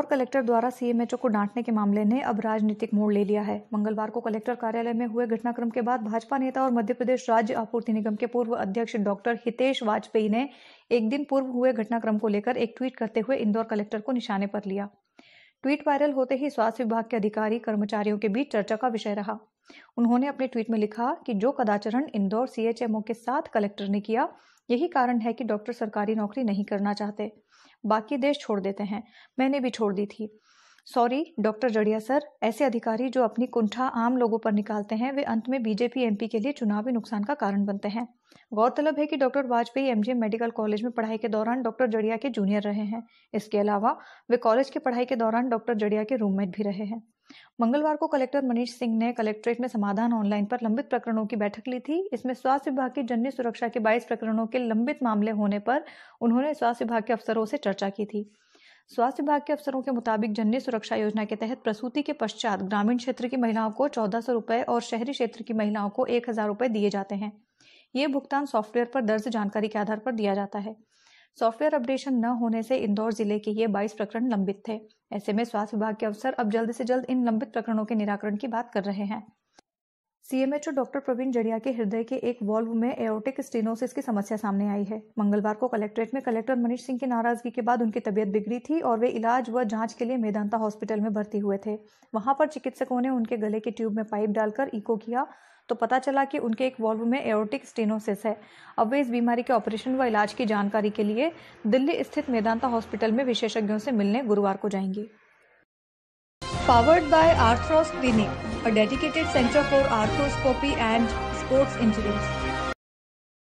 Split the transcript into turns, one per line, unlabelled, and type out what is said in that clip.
Indore collector द्वारा CMHO को डांटने के मामले ने अब राजनीतिक मोड़ ले लिया है मंगलवार को कलेक्टर कार्यालय में हुए घटनाक्रम के बाद भाजपा नेता और मध्य प्रदेश राज्य आपूर्ति निगम के पूर्व अध्यक्ष डॉक्टर हितेश वाजपेयी ने एक दिन पूर्व हुए घटनाक्रम को लेकर एक ट्वीट करते हुए इंदौर कलेक्टर को निशाने पर लिया ट्वीट वायरल होते ही स्वास्थ्य विभाग के अधिकारी कर्मचारियों के बीच चर्चा का विषय रहा उन्होंने अपने ट्वीट में लिखा कि जो कदाचरण इंदौर सीएचएमओ के साथ कलेक्टर ने किया यही कारण है कि डॉक्टर सरकारी नौकरी नहीं करना चाहते बाकी देश छोड़ देते हैं मैंने भी छोड़ दी थी सॉरी डॉक्टर जड़िया सर ऐसे अधिकारी जो अपनी कुंठा आम लोगों पर निकालते हैं वे अंत में बीजेपी एमपी के लिए चुनावी नुकसान का कारण बनते हैं गौरतलब है कि doctor Vajpayee MGM medical college में पढ़ाई के दौरान डॉक्टर जड़िया के जूनियर रहे हैं इसके अलावा वे कॉलेज की पढ़ाई के दौरान डॉक्टर जड़िया के रूममेट भी रहे हैं मंगलवार को कलेक्टर मनीष सिंह ने कलेक्ट्रेट में समाधान ऑनलाइन पर लंबित प्रकरणों की बैठक ली थी इसमें स्वास्थ्य विभाग की जन्य सुरक्षा के 22 प्रकरणों के लंबित मामले होने पर उन्होंने स्वास्थ्य विभाग के अफसरों से चर्चा की थी स्वास्थ्य विभाग के अफसरों के मुताबिक जन्य सुरक्षा योजना के तहत प्रसूति के पश्चात ग्रामीण क्षेत्र की महिलाओं को चौदह सौ रुपये और शहरी क्षेत्र की महिलाओं को एक हज़ार रुपये दिए जाते हैं ये भुगतान सॉफ्टवेयर पर दर्ज जानकारी के आधार पर दिया जाता है सॉफ्टवेयर अपडेशन न होने से इंदौर जिले के ये 22 प्रकरण लंबित थे ऐसे में स्वास्थ्य विभाग के अफसर अब जल्द से जल्द इन लंबित प्रकरणों के निराकरण की बात कर रहे हैं सीएमएचओ डॉक्टर प्रवीण जड़िया के हृदय के एक वॉल्व में एरोटिक स्टेनोसिस की समस्या सामने आई है मंगलवार को कलेक्ट्रेट में कलेक्टर मनीष सिंह की नाराजगी के बाद उनकी तबियत बिगड़ी थी और वे इलाज व जांच के लिए मेदांता हॉस्पिटल में भर्ती हुए थे वहां पर चिकित्सकों ने उनके गले के ट्यूब में पाइप डालकर इको किया तो पता चला कि उनके एक वॉल्व में एरोटिक स्टेनोसिस है अब वे इस बीमारी के ऑपरेशन व इलाज की जानकारी के लिए दिल्ली स्थित मेदांता हॉस्पिटल में विशेषज्ञों से मिलने गुरुवार को जाएंगे powered by Arthros clinic a dedicated center for arthroscopy and sports injuries.